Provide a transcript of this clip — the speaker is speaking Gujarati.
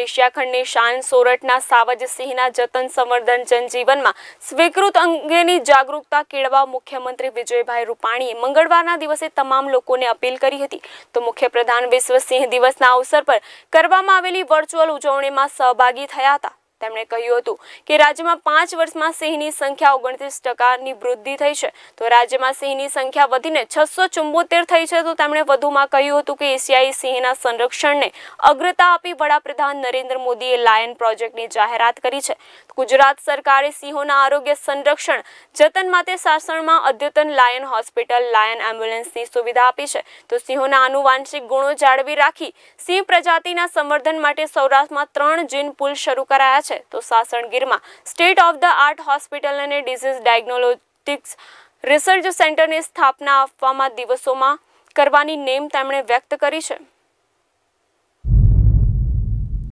એશિયા ખંડની શાન સોરઠના સાવજ સિંહના જતન સંવર્ધન જનજીવનમાં સ્વીકૃત અંગેની જાગૃતતા કેળવા મુખ્યમંત્રી વિજયભાઈ રૂપાણીએ મંગળવારના દિવસે તમામ લોકોને અપીલ કરી હતી તો મુખ્યપ્રધાન વિશ્વસિંહ દિવસના અવસર પર કરવામાં આવેલી વર્ચ્યુઅલ ઉજવણીમાં સહભાગી થયા હતા તેમણે કહ્યું હતું કે રાજ્યમાં પાંચ વર્ષમાં સિંહની સંખ્યા ઓગણત્રીસ ટકાની વૃદ્ધિ થઈ છે તો રાજ્યમાં સિંહની સંખ્યા વધીને છસો ચુંબોતેર થઈ છે તો તેમણે વધુમાં કહ્યું હતું કે એશિયાઈ સિંહના સંરક્ષણને અગ્રતા આપી વડાપ્રધાન નરેન્દ્ર મોદીએ લાયન પ્રોજેક્ટની જાહેરાત કરી છે ગુજરાત સરકારે સિંહોના આરોગ્ય સંરક્ષણ જતન માટે સાસણમાં અદ્યતન લાયન હોસ્પિટલ લાયન એમ્બ્યુલન્સની સુવિધા આપી છે તો સિંહોના આનુવાંશિક ગુણો જાળવી રાખી સિંહ પ્રજાતિના સંવર્ધન માટે સૌરાષ્ટ્રમાં ત્રણ જીન પુલ શરૂ કરાયા છે છે તો સાસણ ગીરમાં state of the art hospital અને ડિઝીઝ ડાયગ્નોલોજિક્સ રિસર્ચ સેન્ટરની સ્થાપના આપવામાં દિવસોમાં કરવાની નેમ તેમણે વ્યક્ત કરી છે